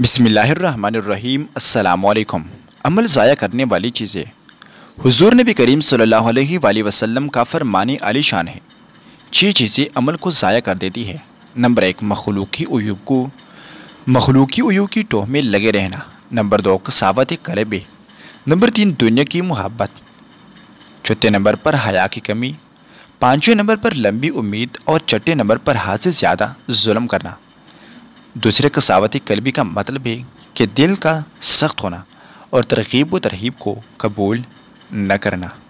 بسم اللہ الرحمن الرحیم السلام علیکم عمل ضائع کرنے والی چیزیں حضور نبی کریم صلی اللہ علیہ وآلہ وسلم کا فرمانی علی شان ہے چھ چیزیں عمل کو ضائع کر دیتی ہے نمبر ایک مخلوقی عیوب کو مخلوقی عیوب کی ٹوہ میں لگے رہنا نمبر دو کساوت کربے نمبر تین دنیا کی محبت چھتے نمبر پر کی کمی پانچویں نمبر پر لمبی امید اور چھٹے نمبر پر حاصل سے ظلم کرنا دوسرے کثاوتی قلبی کا مطلب ہے کہ دل کا سخت ہونا اور ترغیب و ترہیب کو قبول نہ کرنا